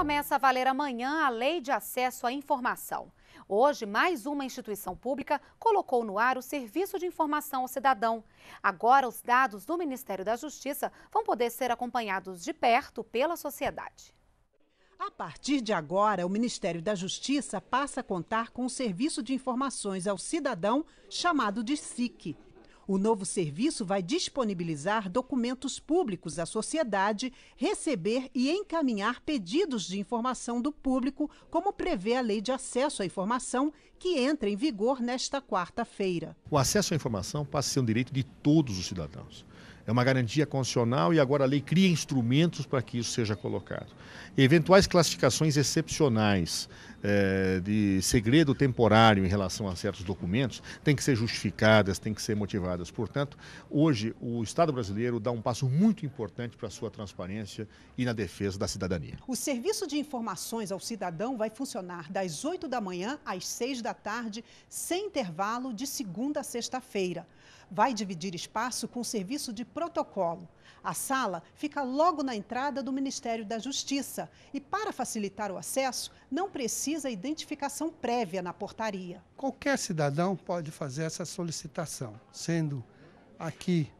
Começa a valer amanhã a Lei de Acesso à Informação. Hoje, mais uma instituição pública colocou no ar o Serviço de Informação ao Cidadão. Agora, os dados do Ministério da Justiça vão poder ser acompanhados de perto pela sociedade. A partir de agora, o Ministério da Justiça passa a contar com o Serviço de Informações ao Cidadão, chamado de SIC. O novo serviço vai disponibilizar documentos públicos à sociedade, receber e encaminhar pedidos de informação do público, como prevê a Lei de Acesso à Informação, que entra em vigor nesta quarta-feira. O acesso à informação passa a ser um direito de todos os cidadãos é uma garantia constitucional e agora a lei cria instrumentos para que isso seja colocado. Eventuais classificações excepcionais é, de segredo temporário em relação a certos documentos têm que ser justificadas, têm que ser motivadas. Portanto, hoje o Estado brasileiro dá um passo muito importante para a sua transparência e na defesa da cidadania. O serviço de informações ao cidadão vai funcionar das 8 da manhã às 6 da tarde, sem intervalo de segunda a sexta-feira. Vai dividir espaço com o serviço serviço de protocolo. A sala fica logo na entrada do Ministério da Justiça e, para facilitar o acesso, não precisa identificação prévia na portaria. Qualquer cidadão pode fazer essa solicitação, sendo aqui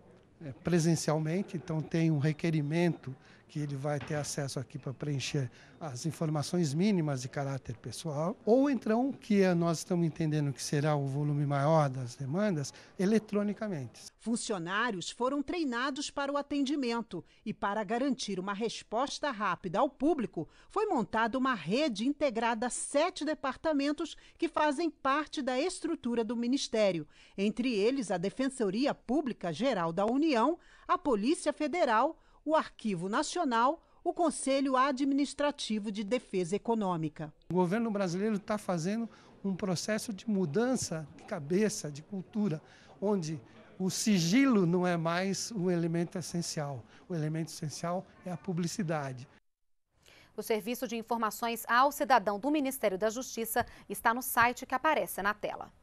eh, presencialmente, então tem um requerimento que ele vai ter acesso aqui para preencher as informações mínimas de caráter pessoal, ou então que é, nós estamos entendendo que será o volume maior das demandas, eletronicamente. Funcionários foram treinados para o atendimento e para garantir uma resposta rápida ao público, foi montada uma rede integrada a sete departamentos que fazem parte da estrutura do Ministério, entre eles a Defensoria Pública Geral da União, a Polícia Federal, o Arquivo Nacional, o Conselho Administrativo de Defesa Econômica. O governo brasileiro está fazendo um processo de mudança de cabeça, de cultura, onde o sigilo não é mais um elemento essencial. O elemento essencial é a publicidade. O Serviço de Informações ao Cidadão do Ministério da Justiça está no site que aparece na tela.